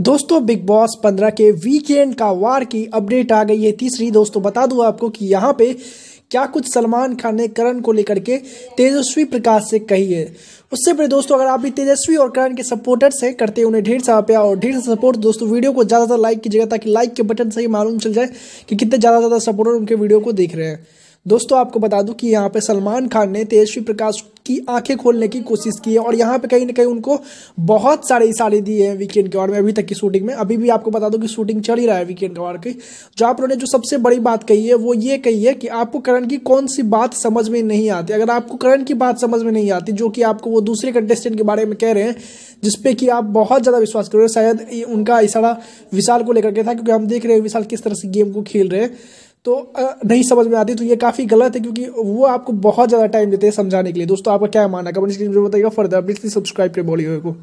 दोस्तों big boss 15 के weekend का वार की अपडेट आ गई है तीसरी दोस्तों बता दूं आपको कि यहाँ पे क्या कुछ सलमान खान ने करण को लेकर के तेजस्वी प्रकाश से कही है उससे पहले दोस्तों अगर आप भी तेजस्वी और करण के सपोर्टर्स हैं करते उन्हें ढेर सारा प्यार और ढेर सारा सपोर्ट दोस्तों वीडियो को ज़्यादा ज़्यादा लाइक कीजिएगा ताकि लाइक के बटन से ही मालूम चल जाए कि कितने ज़्यादा ज़्यादा सपोर्टर उनके वीडियो को देख रहे हैं दोस्तों आपको बता दूं कि यहाँ पे सलमान खान ने तेजस्वी प्रकाश की आंखें खोलने की कोशिश की है और यहाँ पे कहीं ना कहीं उनको बहुत सारे इशारे दिए हैं वीकेंड के बारे में अभी तक की शूटिंग में अभी भी आपको बता दूं कि शूटिंग चल ही रहा है वीकेंड के बारे की जो आप उन्होंने जो सबसे बड़ी बात कही है वो ये कही है कि आपको करण की कौन सी बात समझ में नहीं आती अगर आपको करण की बात समझ में नहीं आती जो कि आपको वो दूसरे कंटेस्टेंट के बारे में कह रहे हैं जिसपे कि आप बहुत ज़्यादा विश्वास कर रहे हो शायद उनका इशारा विशाल को लेकर के था क्योंकि हम देख रहे हैं विशाल किस तरह से गेम को खेल रहे हैं तो नहीं समझ में आती तो ये काफ़ी गलत है क्योंकि वो आपको बहुत ज़्यादा टाइम देते हैं समझाने के लिए दोस्तों आपका क्या मानना कमेंट स्क्रीन में बताइएगा फर्दर प्लीज सब्सक्राइब कर बोलिए को